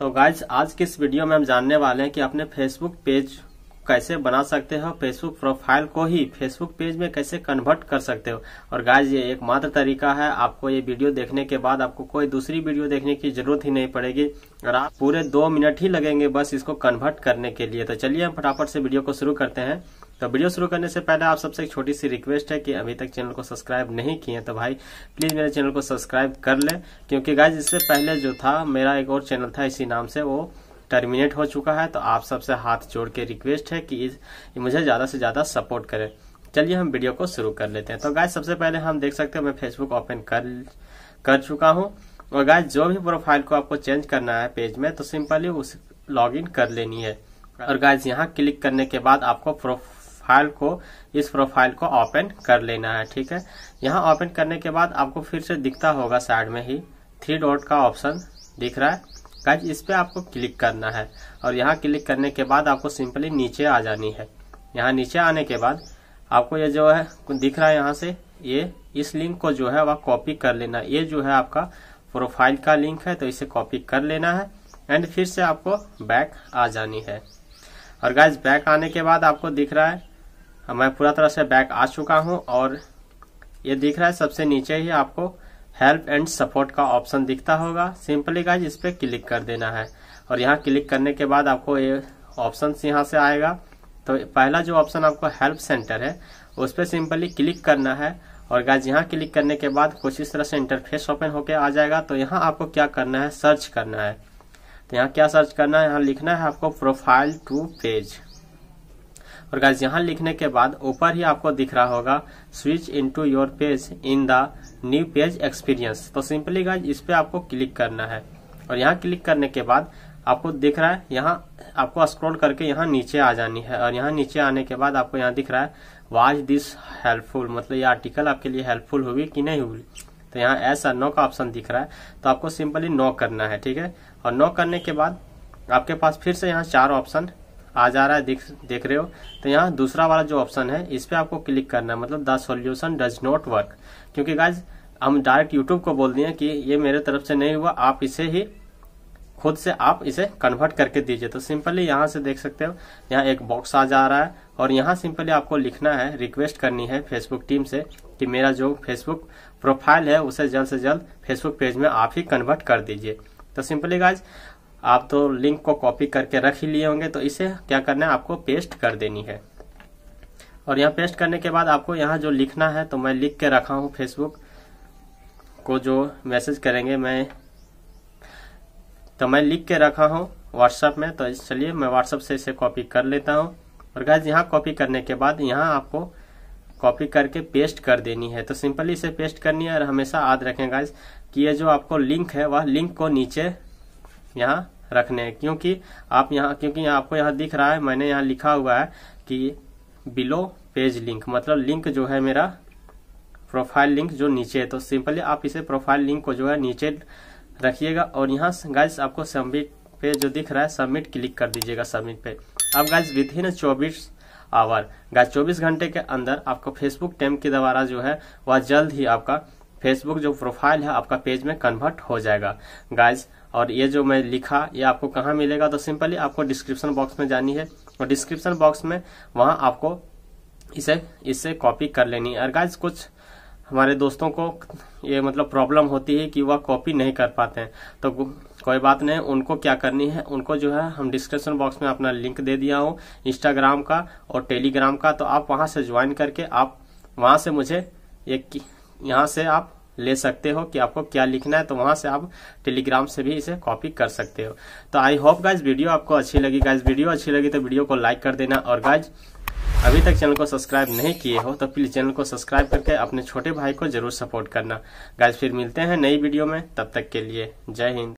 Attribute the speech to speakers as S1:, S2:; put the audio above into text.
S1: तो गाइज आज के इस वीडियो में हम जानने वाले हैं कि अपने फेसबुक पेज कैसे बना सकते हो फेसबुक प्रोफाइल को ही फेसबुक पेज में कैसे कन्वर्ट कर सकते हो और गाइज ये एकमात्र तरीका है आपको ये वीडियो देखने के बाद आपको कोई दूसरी वीडियो देखने की जरूरत ही नहीं पड़ेगी और आप पूरे दो मिनट ही लगेंगे बस इसको कन्वर्ट करने के लिए तो चलिए हम फटाफट से वीडियो को शुरू करते हैं तो वीडियो शुरू करने से पहले आप सबसे एक छोटी सी रिक्वेस्ट है कि अभी तक चैनल को सब्सक्राइब नहीं किए तो भाई प्लीज़ मेरे चैनल को सब्सक्राइब कर ले क्योंकि गाइज इससे पहले जो था मेरा एक और चैनल था इसी नाम से वो टर्मिनेट हो चुका है तो आप सबसे हाथ जोड़ के रिक्वेस्ट है कि मुझे ज़्यादा से ज़्यादा सपोर्ट करें चलिए हम वीडियो को शुरू कर लेते हैं तो गाय सबसे पहले हम देख सकते हैं मैं फेसबुक ओपन कर कर चुका हूँ और गाय जो भी प्रोफाइल को आपको चेंज करना है पेज में तो सिंपली उस लॉगिन कर लेनी है और गाय यहाँ क्लिक करने के बाद आपको प्रोफाइल को इस प्रोफाइल को ओपन कर लेना है ठीक है यहाँ ओपन करने के बाद आपको फिर से दिखता होगा साइड में ही थ्री डॉट का ऑप्शन दिख रहा है गाइज इस पर आपको क्लिक करना है और यहाँ क्लिक करने के बाद आपको सिंपली नीचे आ जानी है यहाँ नीचे आने के बाद आपको ये जो है दिख रहा है यहाँ से ये इस लिंक को जो है वह कॉपी कर लेना ये जो है आपका प्रोफाइल का लिंक है तो इसे कॉपी कर लेना है एंड फिर से आपको बैक आ जानी है और गाइज बैक आने के बाद आपको दिख रहा है मैं पूरा तरह से बैक आ चुका हूँ और ये दिख रहा है सबसे नीचे ही आपको हेल्प एंड सपोर्ट का ऑप्शन दिखता होगा सिंपली का इस पर क्लिक कर देना है और यहाँ क्लिक करने के बाद आपको ये ऑप्शन यहाँ से आएगा तो पहला जो ऑप्शन आपको हेल्प सेंटर है उस पर सिंपली क्लिक करना है और गाइज यहाँ क्लिक करने के बाद कुछ इस तरह से इंटरफेस ओपन होकर आ जाएगा तो यहाँ आपको क्या करना है सर्च करना है तो यहाँ क्या सर्च करना है यहाँ लिखना है आपको प्रोफाइल टू पेज और गाइज यहाँ लिखने के बाद ऊपर ही आपको दिख रहा होगा switch into your page in the new page experience तो सिंपली गाइज इस पे आपको क्लिक करना है और यहाँ क्लिक करने के बाद आपको दिख रहा है यहाँ आपको स्क्रॉल करके यहाँ नीचे आ जानी है और यहाँ नीचे आने के बाद आपको यहाँ दिख रहा है वाज दिस हेल्पफुल मतलब ये आर्टिकल आपके लिए हेल्पफुल होगी कि नहीं होगी तो यहाँ ऐसा नो का ऑप्शन दिख रहा है तो आपको सिंपली नो करना है ठीक है और नो करने के बाद आपके पास फिर से यहाँ चार ऑप्शन आ जा रहा है देख देख रहे हो तो यहाँ दूसरा वाला जो ऑप्शन है इस पर आपको क्लिक करना है मतलब the solution does not work क्योंकि गाइज हम डायरेक्ट यूट्यूब को बोल दिए कि ये मेरे तरफ से नहीं हुआ आप इसे ही खुद से आप इसे कन्वर्ट करके दीजिए तो सिंपली यहाँ से देख सकते हो यहाँ एक बॉक्स आ जा रहा है और यहाँ सिंपली आपको लिखना है रिक्वेस्ट करनी है फेसबुक टीम से कि मेरा जो फेसबुक प्रोफाइल है उसे जल्द से जल्द फेसबुक पेज में आप ही कन्वर्ट कर दीजिए तो सिंपली गाइज आप तो लिंक को कॉपी करके रख ही लिए होंगे तो इसे क्या करना है आपको पेस्ट कर देनी है और यहाँ पेस्ट करने के बाद आपको यहाँ जो लिखना है तो मैं लिख के रखा हूँ फेसबुक को जो मैसेज करेंगे मैं तो मैं लिख के रखा हूँ व्हाट्सएप में तो चलिए मैं व्हाट्सएप से इसे कॉपी कर लेता हूँ और गैस यहाँ कॉपी करने के बाद यहाँ आपको कॉपी करके पेस्ट कर देनी है तो सिंपली इसे पेस्ट करनी है और हमेशा याद रखें गाइज कि ये जो आपको लिंक है वह लिंक को नीचे यहाँ रखने हैं क्योंकि आप यहाँ क्योंकि आपको यहाँ दिख रहा है मैंने यहाँ लिखा हुआ है कि बिलो पेज लिंक मतलब लिंक जो है मेरा प्रोफाइल लिंक जो नीचे है तो सिंपली आप इसे प्रोफाइल लिंक को जो है नीचे रखिएगा और यहाँ गाइज आपको सबमिट पे जो दिख रहा है सबमिट क्लिक कर दीजिएगा सबमिट पे अब गाइज विद इन चौबीस आवर गाइज चौबीस घंटे के अंदर आपको फेसबुक टेम के द्वारा जो है वह जल्द ही आपका फेसबुक जो प्रोफाइल है आपका पेज में कन्वर्ट हो जाएगा गाइज और ये जो मैं लिखा ये आपको कहाँ मिलेगा तो सिंपली आपको डिस्क्रिप्शन बॉक्स में जानी है और डिस्क्रिप्शन बॉक्स में वहाँ आपको इसे इससे कॉपी कर लेनी है और गाइज कुछ हमारे दोस्तों को ये मतलब प्रॉब्लम होती है कि वह कॉपी नहीं कर पाते हैं तो कोई बात नहीं उनको क्या करनी है उनको जो है हम डिस्क्रिप्शन बॉक्स में अपना लिंक दे दिया हूँ इंस्टाग्राम का और टेलीग्राम का तो आप वहाँ से ज्वाइन करके आप वहाँ से मुझे एक यहाँ से आप ले सकते हो कि आपको क्या लिखना है तो वहां से आप टेलीग्राम से भी इसे कॉपी कर सकते हो तो आई होप गाइज वीडियो आपको अच्छी लगी गाइज वीडियो अच्छी लगी तो वीडियो को लाइक कर देना और गाइज अभी तक चैनल को सब्सक्राइब नहीं किए हो तो प्लीज चैनल को सब्सक्राइब करके अपने छोटे भाई को जरूर सपोर्ट करना गाइज फिर मिलते हैं नई वीडियो में तब तक के लिए जय हिंद